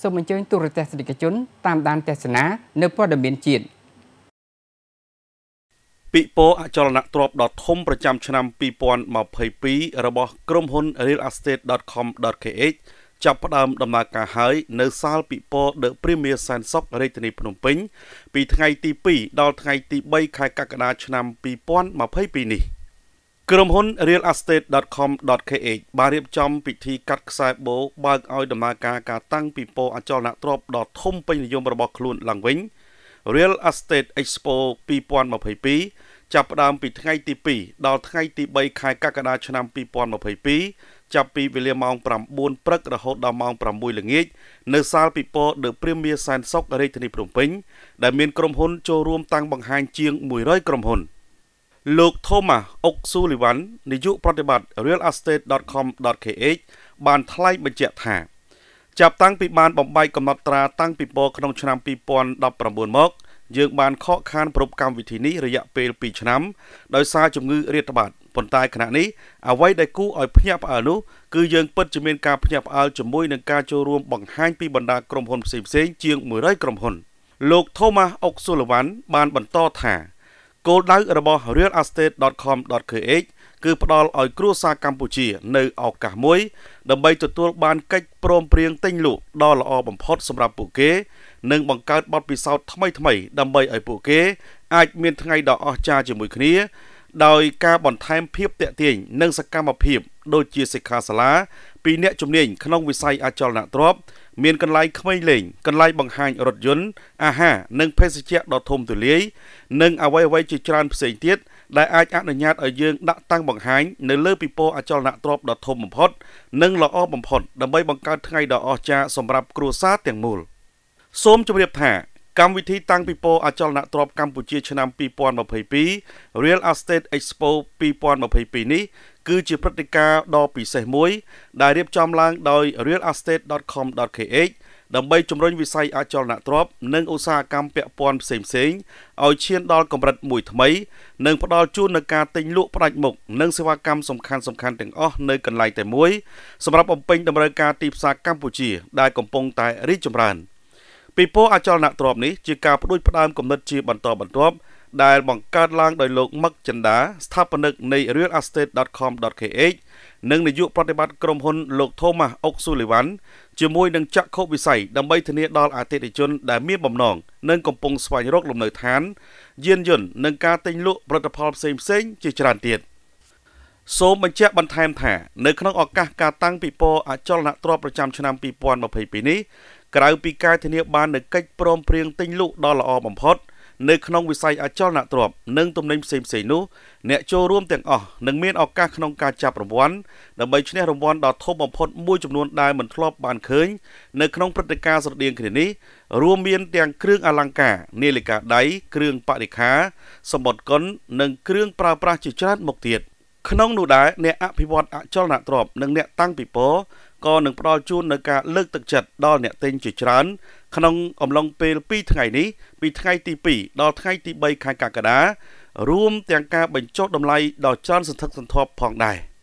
សូមអញ្ជើញ ទូរទស្សនិកជន តាមដានទស្សនានៅព័ត៌មានជាតិពិព័រណ៍អចលនទ្រព្យដ៏ធំប្រចាំ ឆ្នាំ2022របស់ក្រុមហ៊ុន realestate.com.kh ចាប់ផ្ដើមដំណើរការហើយនៅសាលពិព័រណ៍ The Premier San Sok រាជធានីភ្នំពេញ ពីថ្ងៃទី2ដល់ថ្ងៃទី3ខែកក្កដាឆ្នាំ2022នេះ។ក្រុមហ៊ុន realestate.com.kh បានរៀបចំពិធីកាត់ខ្សែបូបើកឲ្យដំណើរការការតាំងពិព័រណ៍អចលនទ្រព្យដ៏ធំពេញនិយមរបស់ខ្លួនឡើងវិញ Real Estate Expo 2022ចាប់ផ្ដើមពីថ្ងៃទី2ដល់ថ្ងៃទី3ខែកក្កដាឆ្នាំ2022ចាប់ពីវេលាម៉ោង9ព្រឹករហូតដល់ម៉ោង6ល្ងាចនៅសាលពិព័រណ៍ The Premier Sandsok រាជធានីភ្នំពេញដែលមានក្រុមហ៊ុនចូលរួមតាំងបង្ហាញជាង100ក្រុមហ៊ុន។លោក Thomas Ok Sullivan នាយកប្រតិបត្តិ realestate.com.kh បានថ្លែងបញ្ជាក់ថាចាប់តាំងពីបានបំបីកំណត់ត្រាតាំងពីពណ៌ក្នុងឆ្នាំ2019មកយើងបានខកខានប្រពកម្មវិធីនេះរយៈពេល2ឆ្នាំ ដោយសារជំងឺរាតត្បាតប៉ុន្តែគណៈនេះអ្វីដែលគូឲ្យភ្ញាក់ផ្អើលនោះគឺយើងពិតជាមានការភ្ញាក់ផ្អើលជាមួយនឹងការចូលរួមបង្ហាញពីបណ្ដាក្រុមហ៊ុនផ្សេងៗជាង100ក្រុមហ៊ុនលោក Thomas Ok Sullivan បានបន្តថាគោលដៅរបស់ realeestate.com.kh គឺផ្ដល់ឲ្យគ្រួសារកម្ពុជានៅឱកាសមួយ ដើម្បីទទួលបានកិច្ចព្រមព្រៀងទិញលក់ដ៏ល្អបំផុតសម្រាប់ពួកគេ និងបង្កើតបទពិសោធន៍ថ្មីៗដើម្បីឲ្យពួកគេអាចមានថ្ងៃដ៏អស្ចារ្យជាមួយគ្នា ដោយការបន្ថែមភាពតាក់ទាញនិងសកម្មភាពដូចជាសិក្ខាសាលាពីអ្នកជំនាញក្នុងវិស័យអចលនទ្រព្យមានកន្លែងក្មេងលេងកន្លែងបង្ហាញរថយន្តអាហារនិងភេសជ្ជៈដ៏ធំទូលាយនិងអ្វីៗជាច្រើនផ្សេងទៀតដែលអាចអនុញ្ញាតឲ្យយើងដាក់តាំងបង្ហាញនៅលើពិព័រណ៍អចលនទ្រព្យដ៏ធំបំផុតនិងល្អបំផុតដើម្បីបង្កើតថ្ងៃដ៏អស្ចារ្យសម្រាប់គ្រួសារទាំងមូលសូមជម្រាបថាកម្មវិធីតាំងពិព័រណ៍អចលនទ្រព្យកម្ពុជាឆ្នាំ2022 Real Estate Expo 2022នេះគឺជាព្រឹត្តិការណ៍ដ៏ពិសេសមួយ ដែលរៀបចំឡើងដោយ realestate.com.kh ដើម្បីជំរុញវិស័យអចលនទ្រព្យនិងឧស្សាហកម្មពាក់ព័ន្ធផ្សេងៗឲ្យឈានដល់កម្រិតមួយថ្មីនិងផ្ដល់ជូននូវការទិញលក់ផ្ដាច់មុខនិងសេវាកម្មសំខាន់សំខាន់ទាំងអស់នៅកន្លែងតែមួយសម្រាប់បំពេញតម្រូវការទីផ្សារកម្ពុជាដែលកំពុងតែរីកចម្រើន។ពីព្រោះអចលនទ្រព្យនេះជាការផ្ដួចផ្ដើមគំនិតជាបន្តបន្ទាប់ដែលបង្កើតឡើងដោយលោកមឹកចិន្តាស្ថាបនិកនៃ realestate.com.kh និងនាយកប្រតិបត្តិក្រុមហ៊ុនលោក Thomas Oxulivan ជាមួយនឹងចក្ខុវិស័យដើម្បីធានាដល់អតិថិជនដែលមានបំណងនិងកំពុងស្វែងរកលំនៅឋានយានយន្តនិងការទិញលក់ផលិតផលផ្សេងៗជាច្រើនទៀតសូមបញ្ជាក់បន្ថែមថា នៅក្នុងឱកាសការតាំងពិព័រណ៍អចលនទ្រព្យប្រចាំឆ្នាំ2022នេះក្រៅពីការធានាបាននូវកិច្ចព្រមព្រៀងទិញលក់ដ៏ល្អបំផុតនៅក្នុងវិស័យអចលនទ្រព្យនិងទំនិញផ្សេងៗនោះអ្នកចូលរួមទាំងអស់នឹងមានឱកាសក្នុងការចាប់រង្វាន់ដើម្បីឈ្នះរង្វាន់ដ៏ធំបំផុតមួយចំនួនដែលមិនធ្លាប់បានឃើញនៅក្នុងព្រឹត្តិការណ៍ស្រដៀងគ្នានេះរួមមានទាំងគ្រឿងអលង្ការនាឡិកាដៃគ្រឿងបរិខា សម្បត្តិគុណនិងគ្រឿងប្រើប្រាស់ជាច្រើនមុខទៀតក្នុងនោះដែរអ្នកអភិវឌ្ឍអចលនទ្រព្យនិងអ្នកតាំងពិព័រណ៍ក៏នឹងផ្ដល់ជូននូវការលើកទឹកចិត្តដល់អ្នកទិញជាច្រើនក្នុងអំឡុងពេល2ថ្ងៃនេះពីថ្ងៃទី2ដល់ថ្ងៃទី3ខែកក្កដារួមទាំងការបញ្ចុះតម្លៃដល់ច្រើនសន្ធឹកសន្ធាប់ផងដែរ។